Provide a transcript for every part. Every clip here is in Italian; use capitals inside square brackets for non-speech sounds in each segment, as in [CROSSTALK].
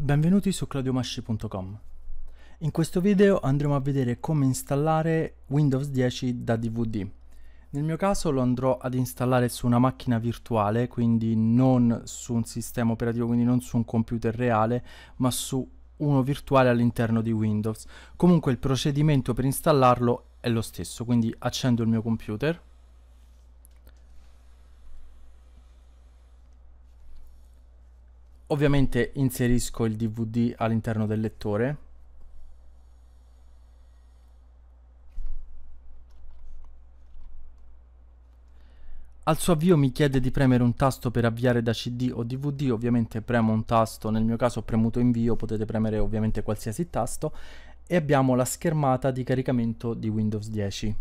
Benvenuti su claudiomasci.com In questo video andremo a vedere come installare Windows 10 da DVD. Nel mio caso lo andrò ad installare su una macchina virtuale, quindi non su un sistema operativo, quindi non su un computer reale, ma su uno virtuale all'interno di Windows. Comunque il procedimento per installarlo è lo stesso, quindi accendo il mio computer Ovviamente inserisco il DVD all'interno del lettore. Al suo avvio mi chiede di premere un tasto per avviare da CD o DVD, ovviamente premo un tasto, nel mio caso ho premuto invio, potete premere ovviamente qualsiasi tasto, e abbiamo la schermata di caricamento di Windows 10.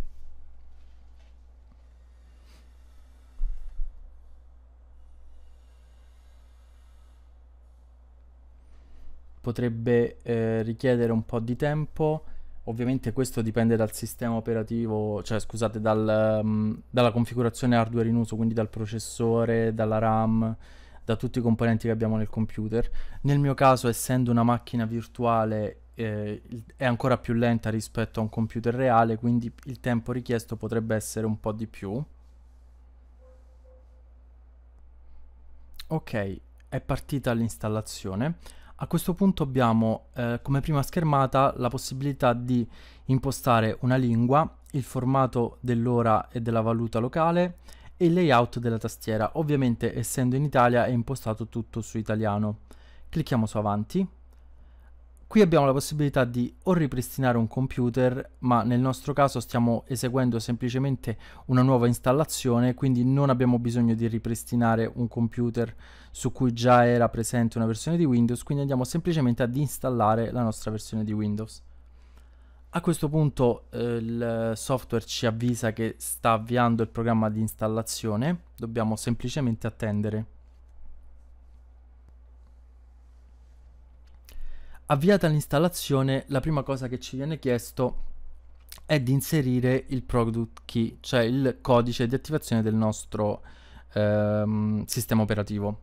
potrebbe eh, richiedere un po' di tempo. Ovviamente questo dipende dal sistema operativo, cioè scusate, dal, um, dalla configurazione hardware in uso, quindi dal processore, dalla RAM, da tutti i componenti che abbiamo nel computer. Nel mio caso, essendo una macchina virtuale, eh, è ancora più lenta rispetto a un computer reale, quindi il tempo richiesto potrebbe essere un po' di più. Ok, è partita l'installazione. A questo punto abbiamo eh, come prima schermata la possibilità di impostare una lingua, il formato dell'ora e della valuta locale e il layout della tastiera. Ovviamente essendo in Italia è impostato tutto su italiano. Clicchiamo su avanti Qui abbiamo la possibilità di o ripristinare un computer, ma nel nostro caso stiamo eseguendo semplicemente una nuova installazione, quindi non abbiamo bisogno di ripristinare un computer su cui già era presente una versione di Windows, quindi andiamo semplicemente ad installare la nostra versione di Windows. A questo punto eh, il software ci avvisa che sta avviando il programma di installazione, dobbiamo semplicemente attendere. Avviata l'installazione, la prima cosa che ci viene chiesto è di inserire il product key, cioè il codice di attivazione del nostro ehm, sistema operativo.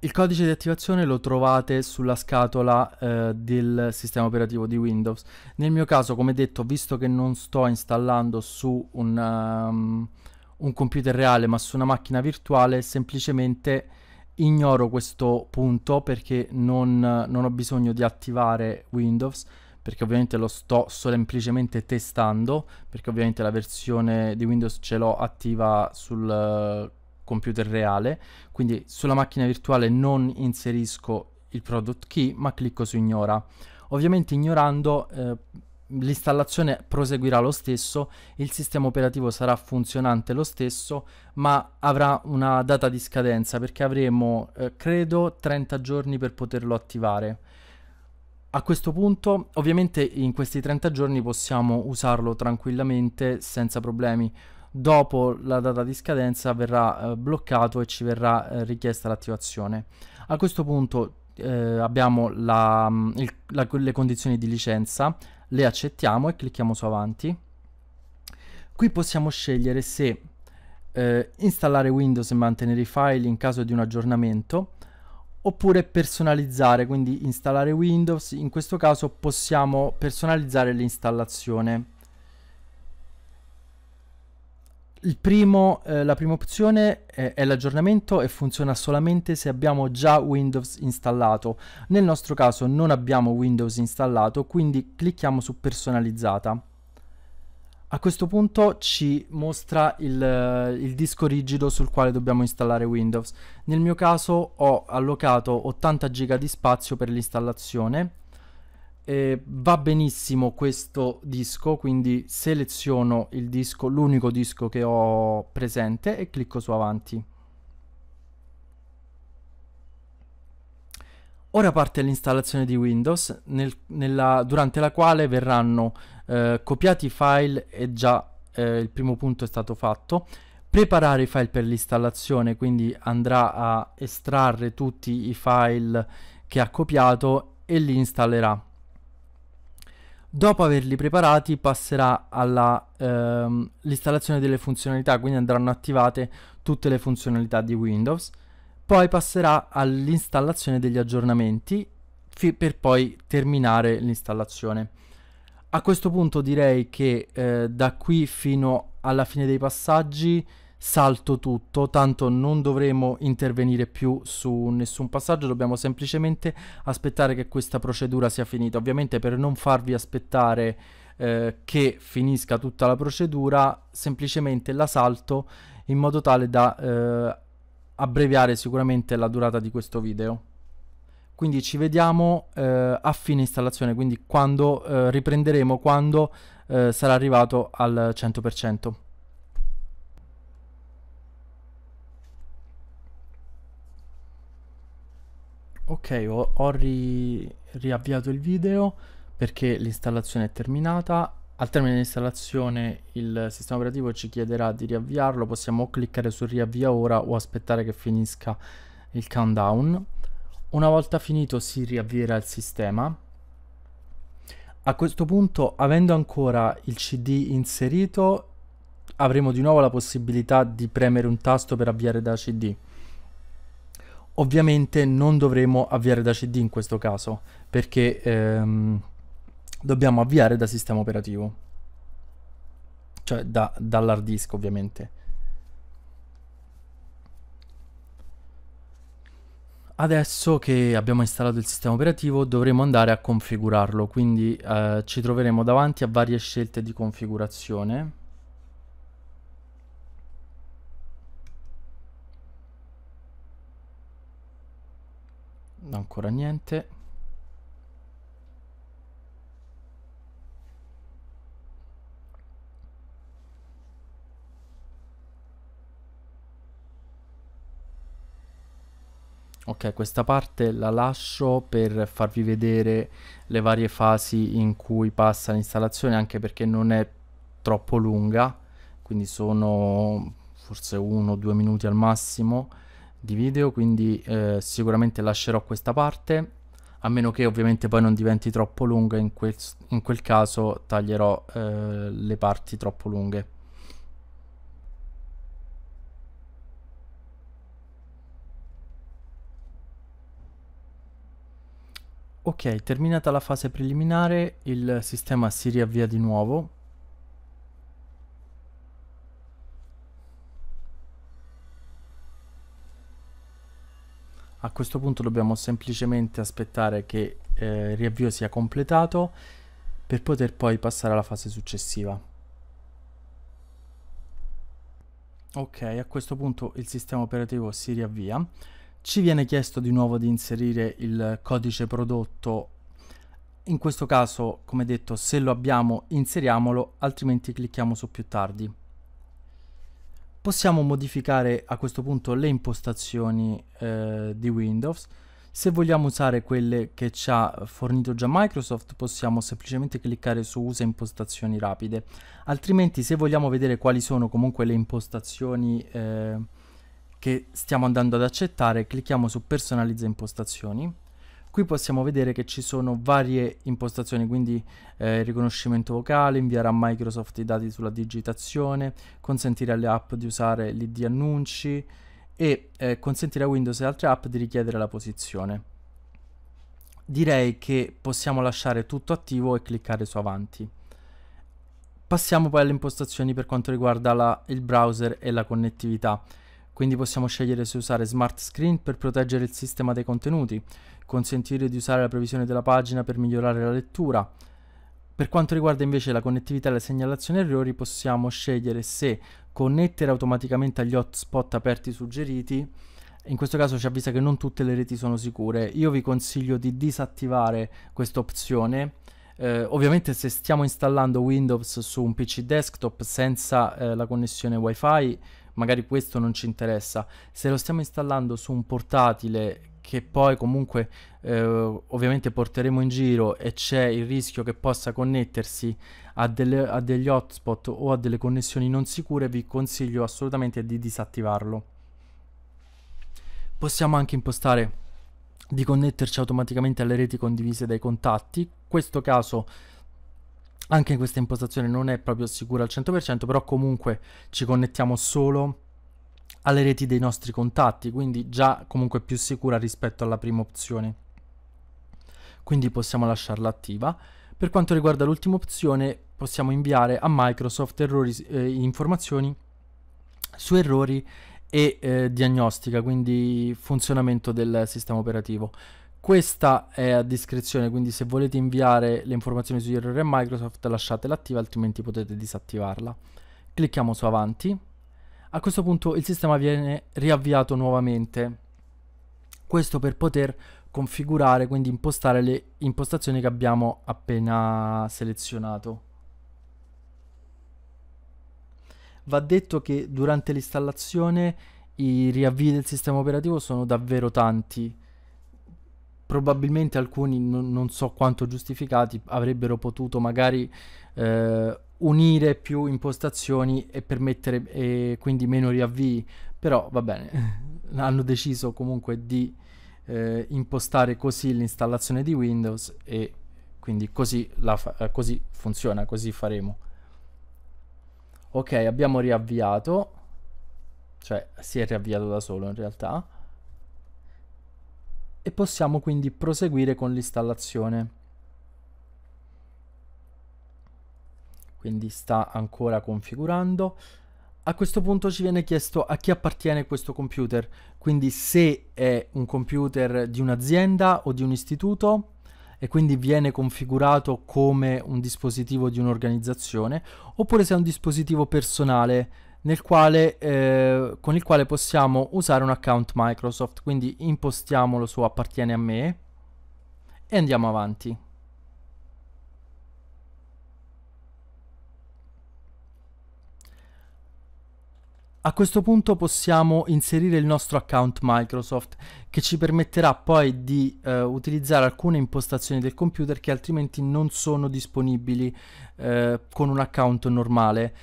Il codice di attivazione lo trovate sulla scatola eh, del sistema operativo di Windows. Nel mio caso, come detto, visto che non sto installando su un, um, un computer reale ma su una macchina virtuale, semplicemente ignoro questo punto perché non, non ho bisogno di attivare Windows perché ovviamente lo sto semplicemente testando, perché ovviamente la versione di Windows ce l'ho attiva sul eh, computer reale, quindi sulla macchina virtuale non inserisco il product key, ma clicco su ignora. Ovviamente ignorando eh, l'installazione proseguirà lo stesso, il sistema operativo sarà funzionante lo stesso, ma avrà una data di scadenza perché avremo, eh, credo, 30 giorni per poterlo attivare. A questo punto, ovviamente in questi 30 giorni possiamo usarlo tranquillamente senza problemi. Dopo la data di scadenza verrà eh, bloccato e ci verrà eh, richiesta l'attivazione. A questo punto eh, abbiamo la, mm, il, la, le condizioni di licenza, le accettiamo e clicchiamo su avanti. Qui possiamo scegliere se eh, installare Windows e mantenere i file in caso di un aggiornamento oppure personalizzare, quindi installare Windows, in questo caso possiamo personalizzare l'installazione. primo, eh, la prima opzione è, è l'aggiornamento e funziona solamente se abbiamo già Windows installato. Nel nostro caso non abbiamo Windows installato, quindi clicchiamo su personalizzata. A questo punto ci mostra il, il, disco rigido sul quale dobbiamo installare Windows. Nel mio caso ho allocato 80 GB di spazio per l'installazione eh, va benissimo questo disco, quindi seleziono il disco, l'unico disco che ho presente e clicco su avanti. Ora parte l'installazione di Windows, nel, nella, durante la quale verranno eh, copiati i file e già eh, il primo punto è stato fatto, preparare i file per l'installazione, quindi andrà a estrarre tutti i file che ha copiato e li installerà. Dopo averli preparati passerà all'installazione ehm, delle funzionalità, quindi andranno attivate tutte le funzionalità di Windows. Poi passerà all'installazione degli aggiornamenti per poi terminare l'installazione. A questo punto direi che eh, da qui fino alla fine dei passaggi salto tutto, tanto non dovremo intervenire più su nessun passaggio, dobbiamo semplicemente aspettare che questa procedura sia finita. Ovviamente per non farvi aspettare eh, che finisca tutta la procedura, semplicemente la salto in modo tale da eh, abbreviare sicuramente la durata di questo video. Quindi ci vediamo eh, a fine installazione, quindi quando eh, riprenderemo quando eh, sarà arrivato al 100%. ok ho, ho ri, riavviato il video perché l'installazione è terminata al termine dell'installazione il sistema operativo ci chiederà di riavviarlo possiamo cliccare su riavvia ora o aspettare che finisca il countdown una volta finito si riavvierà il sistema a questo punto avendo ancora il cd inserito avremo di nuovo la possibilità di premere un tasto per avviare da cd ovviamente non dovremo avviare da cd in questo caso perché ehm, dobbiamo avviare da sistema operativo cioè da, dall'hard disk ovviamente adesso che abbiamo installato il sistema operativo dovremo andare a configurarlo quindi eh, ci troveremo davanti a varie scelte di configurazione ancora niente Ok, questa parte la lascio per farvi vedere le varie fasi in cui passa l'installazione, anche perché non è troppo lunga, quindi sono forse uno o due minuti al massimo di video, quindi eh, sicuramente lascerò questa parte, a meno che ovviamente poi non diventi troppo lunga, in quel, in quel caso taglierò eh, le parti troppo lunghe. Ok, terminata la fase preliminare, il sistema si riavvia di nuovo a questo punto dobbiamo semplicemente aspettare che eh, il riavvio sia completato per poter poi passare alla fase successiva. Ok, a questo punto il sistema operativo si riavvia. Ci viene chiesto di nuovo di inserire il codice prodotto. In questo caso, come detto, se lo abbiamo inseriamolo, altrimenti clicchiamo su più tardi possiamo modificare a questo punto le impostazioni eh, di Windows se vogliamo usare quelle che ci ha fornito già Microsoft possiamo semplicemente cliccare su usa impostazioni rapide altrimenti se vogliamo vedere quali sono comunque le impostazioni eh, che stiamo andando ad accettare clicchiamo su personalizza impostazioni Qui possiamo vedere che ci sono varie impostazioni, quindi eh, riconoscimento vocale, inviare a Microsoft i dati sulla digitazione, consentire alle app di usare l'ID annunci e eh, consentire a Windows e altre app di richiedere la posizione direi che possiamo lasciare tutto attivo e cliccare su avanti. Passiamo poi alle impostazioni per quanto riguarda la, il browser e la connettività. Quindi possiamo scegliere se usare Smart Screen per proteggere il sistema dei contenuti, consentire di usare la previsione della pagina per migliorare la lettura. Per quanto riguarda invece la connettività e la segnalazione errori, possiamo scegliere se connettere automaticamente agli hotspot aperti suggeriti. In questo caso ci avvisa che non tutte le reti sono sicure. Io vi consiglio di disattivare questa opzione. Eh, ovviamente se stiamo installando Windows su un PC desktop senza eh, la connessione WiFi magari questo non ci interessa. Se lo stiamo installando su un portatile che poi comunque eh, ovviamente porteremo in giro e c'è il rischio che possa connettersi a, delle, a degli hotspot o a delle connessioni non sicure, vi consiglio assolutamente di disattivarlo. Possiamo anche impostare di connetterci automaticamente alle reti condivise dai contatti. In questo caso anche questa impostazione non è proprio sicura al 100%, però comunque ci connettiamo solo alle reti dei nostri contatti, quindi già comunque più sicura rispetto alla prima opzione. Quindi possiamo lasciarla attiva. Per quanto riguarda l'ultima opzione, possiamo inviare a Microsoft errori, eh, informazioni su errori e eh, diagnostica, quindi funzionamento del sistema operativo. Questa è a discrezione, quindi se volete inviare le informazioni sugli errori a Microsoft lasciatela attiva, altrimenti potete disattivarla. Clicchiamo su avanti. A questo punto il sistema viene riavviato nuovamente. Questo per poter configurare, quindi impostare le impostazioni che abbiamo appena selezionato. Va detto che durante l'installazione i riavvii del sistema operativo sono davvero tanti probabilmente alcuni, non, non so quanto giustificati, avrebbero potuto magari eh, unire più impostazioni e permettere eh, quindi meno riavvii, però va bene, [LAUGHS] hanno deciso comunque di eh, impostare così l'installazione di Windows e quindi così, fa eh, così funziona, così faremo. Ok, abbiamo riavviato, cioè si è riavviato da solo in realtà e possiamo quindi proseguire con l'installazione. Quindi sta ancora configurando. A questo punto ci viene chiesto a chi appartiene questo computer, quindi se è un computer di un'azienda o di un istituto e quindi viene configurato come un dispositivo di un'organizzazione, oppure se è un dispositivo personale quale, eh, con il quale possiamo usare un account Microsoft, quindi impostiamolo su appartiene a me e andiamo avanti. A questo punto possiamo inserire il nostro account Microsoft che ci permetterà poi di eh, utilizzare alcune impostazioni del computer che altrimenti non sono disponibili eh, con un account normale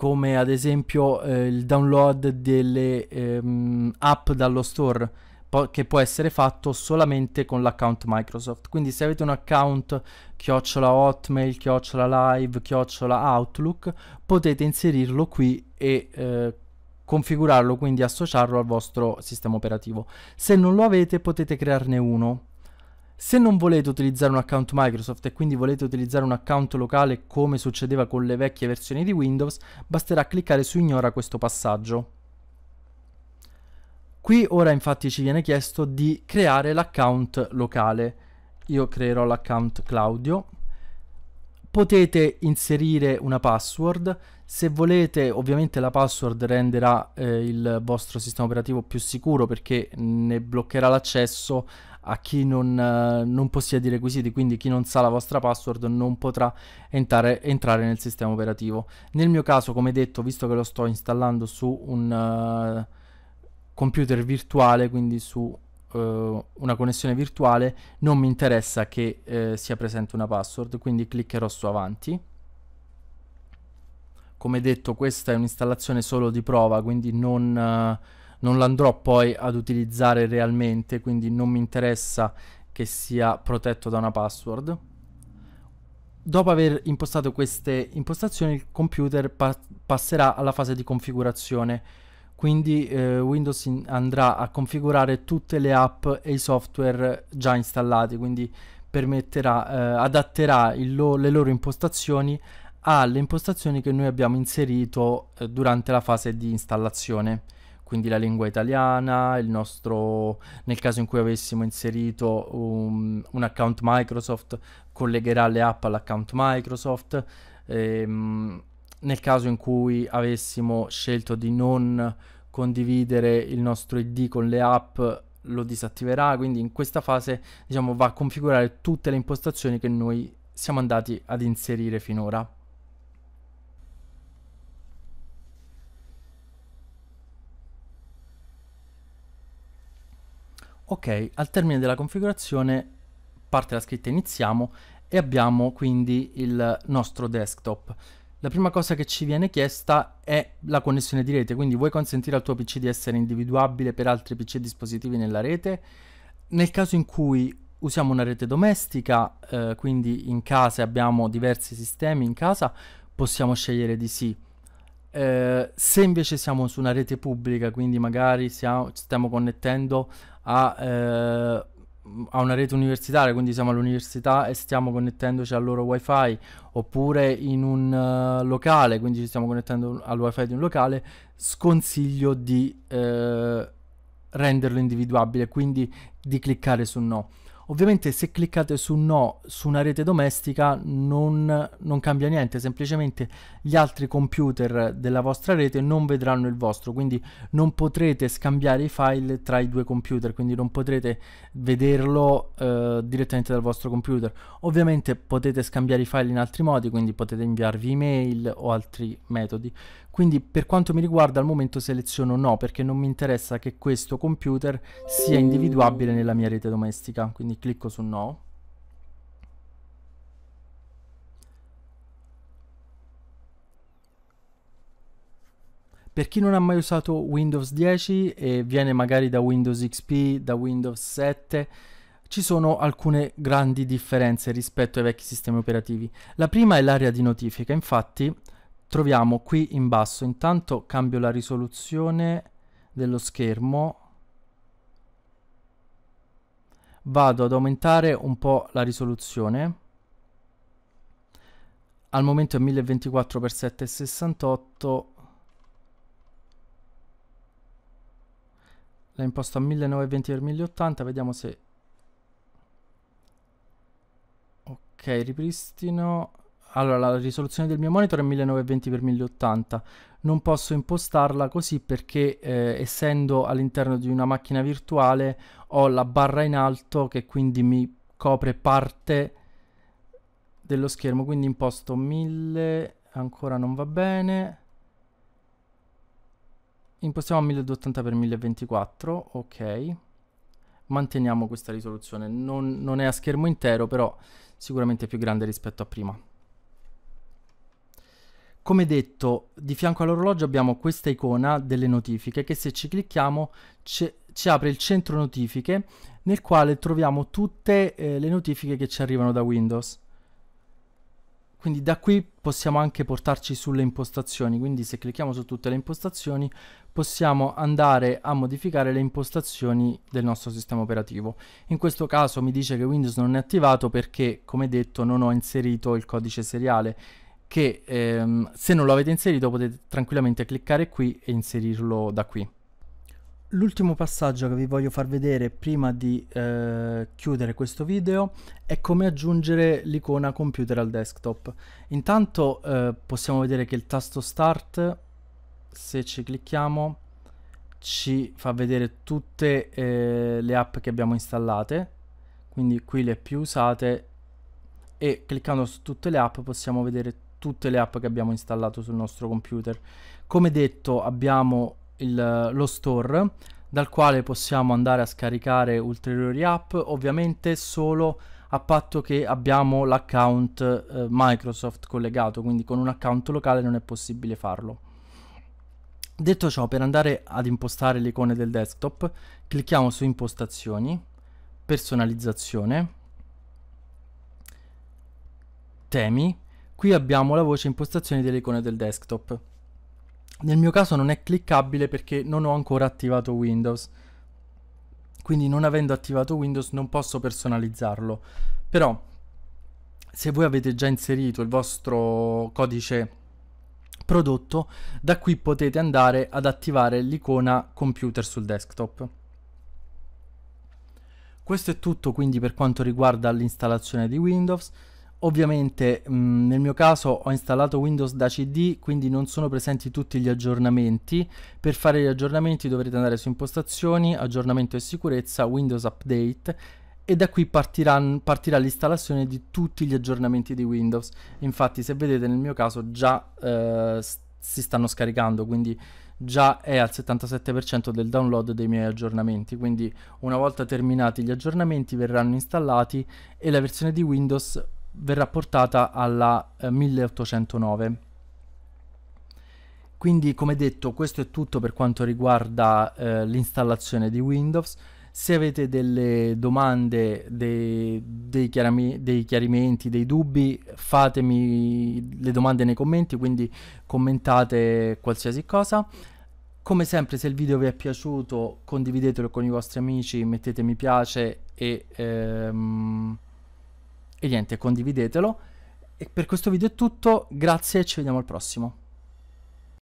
come ad esempio eh, il download delle ehm, app dallo store po- che può essere fatto solamente con l'account Microsoft. Quindi se avete un account chiocciola Hotmail, chiocciola Live, chiocciola Outlook, potete inserirlo qui e eh, configurarlo, quindi associarlo al vostro sistema operativo. Se non lo avete potete crearne uno se non volete utilizzare un account Microsoft e quindi volete utilizzare un account locale come succedeva con le vecchie versioni di Windows, basterà cliccare su ignora questo passaggio. Qui ora infatti ci viene chiesto di creare l'account locale. Io creerò l'account Claudio. Potete inserire una password, se volete ovviamente la password renderà eh, il vostro sistema operativo più sicuro perché ne bloccherà l'accesso a chi non, eh, non, possiede i requisiti, quindi chi non sa la vostra password non potrà entrare, entrare, nel sistema operativo. Nel mio caso, come detto, visto che lo sto installando su un uh, computer virtuale, quindi su uh, una connessione virtuale, non mi interessa che eh, sia presente una password, quindi cliccherò su avanti. Come detto, questa è un'installazione solo di prova, quindi non... Uh, non l'andrò poi ad utilizzare realmente, quindi non mi interessa che sia protetto da una password. Dopo aver impostato queste impostazioni il computer pa passerà alla fase di configurazione, quindi eh, Windows andrà a configurare tutte le app e i software già installati, quindi permetterà, eh, adatterà lo le loro impostazioni alle impostazioni che noi abbiamo inserito eh, durante la fase di installazione quindi la lingua italiana, il nostro, nel caso in cui avessimo inserito un, un account Microsoft, collegherà le app all'account Microsoft. Ehm, nel caso in cui avessimo scelto di non condividere il nostro ID con le app lo disattiverà quindi in questa fase diciamo va a configurare tutte le impostazioni che noi siamo andati ad inserire finora ok al termine della configurazione parte la scritta iniziamo e abbiamo quindi il nostro desktop la prima cosa che ci viene chiesta è la connessione di rete, quindi vuoi consentire al tuo PC di essere individuabile per altri PC e dispositivi nella rete? Nel caso in cui usiamo una rete domestica, eh, quindi in casa abbiamo diversi sistemi in casa, possiamo scegliere di sì. Eh, se invece siamo su una rete pubblica, quindi magari siamo, stiamo connettendo a, eh, a una rete universitaria, quindi siamo all'università e stiamo connettendoci al loro wifi, oppure in un uh, locale, quindi ci stiamo connettendo al wifi di un locale, sconsiglio di eh, renderlo individuabile, quindi di cliccare su no. Ovviamente se cliccate su no su una rete domestica non, non, cambia niente, semplicemente gli altri computer della vostra rete non vedranno il vostro, quindi non potrete scambiare i file tra i due computer, quindi non potrete vederlo eh, direttamente dal vostro computer. Ovviamente potete scambiare i file in altri modi, quindi potete inviarvi email o altri metodi. Quindi per quanto mi riguarda al momento seleziono no perché non mi interessa che questo computer sia individuabile nella mia rete domestica, quindi clicco su no Per chi non ha mai usato Windows 10 e viene magari da Windows XP, da Windows 7, ci sono alcune grandi differenze rispetto ai vecchi sistemi operativi. La prima è l'area di notifica, infatti troviamo qui in basso, intanto cambio la risoluzione dello schermo vado ad aumentare un po' la risoluzione al momento è 1024x768 la imposto a 1920x1080 vediamo se ok ripristino allora la risoluzione del mio monitor è 1920x1080 non posso impostarla così perché eh, essendo all'interno di una macchina virtuale ho la barra in alto che quindi mi copre parte dello schermo quindi imposto 1000 ancora non va bene impostiamo a 1080x1024 ok manteniamo questa risoluzione non, non è a schermo intero però sicuramente più grande rispetto a prima come detto, di fianco all'orologio abbiamo questa icona delle notifiche che se ci clicchiamo ci, ci apre il centro notifiche nel quale troviamo tutte eh, le notifiche che ci arrivano da Windows. Quindi da qui possiamo anche portarci sulle impostazioni, quindi se clicchiamo su tutte le impostazioni possiamo andare a modificare le impostazioni del nostro sistema operativo. In questo caso mi dice che Windows non è attivato perché, come detto, non ho inserito il codice seriale che ehm, se non lo avete inserito potete tranquillamente cliccare qui e inserirlo da qui. L'ultimo passaggio che vi voglio far vedere prima di eh, chiudere questo video è come aggiungere l'icona computer al desktop. Intanto eh, possiamo vedere che il tasto start, se ci clicchiamo, ci fa vedere tutte eh, le app che abbiamo installate, quindi qui le più usate e cliccando su tutte le app possiamo vedere tutte le app che abbiamo installato sul nostro computer. Come detto abbiamo il, lo store dal quale possiamo andare a scaricare ulteriori app, ovviamente solo a patto che abbiamo l'account eh, Microsoft collegato, quindi con un account locale non è possibile farlo. Detto ciò, per andare ad impostare le icone del desktop, clicchiamo su impostazioni, personalizzazione, temi Qui abbiamo la voce impostazioni delle icone del desktop. Nel mio caso non è cliccabile perché non ho ancora attivato Windows. Quindi non avendo attivato Windows non posso personalizzarlo. Però se voi avete già inserito il vostro codice prodotto, da qui potete andare ad attivare l'icona computer sul desktop. Questo è tutto quindi per quanto riguarda l'installazione di Windows. Ovviamente mh, mm, nel mio caso ho installato Windows da CD, quindi non sono presenti tutti gli aggiornamenti. Per fare gli aggiornamenti dovrete andare su impostazioni, aggiornamento e sicurezza, Windows Update e da qui partiranno, partirà l'installazione di tutti gli aggiornamenti di Windows. Infatti se vedete nel mio caso già eh, si stanno scaricando, quindi già è al 77% del download dei miei aggiornamenti, quindi una volta terminati gli aggiornamenti verranno installati e la versione di Windows verrà portata alla 1809. Eh, quindi come detto questo è tutto per quanto riguarda eh, l'installazione di Windows. Se avete delle domande, dei, dei, dei, chiarimenti, dei dubbi, fatemi le domande nei commenti, quindi commentate qualsiasi cosa. Come sempre se il video vi è piaciuto condividetelo con i vostri amici, mettete mi piace e... Ehm, e niente, condividetelo. E per questo video è tutto, grazie e ci vediamo al prossimo.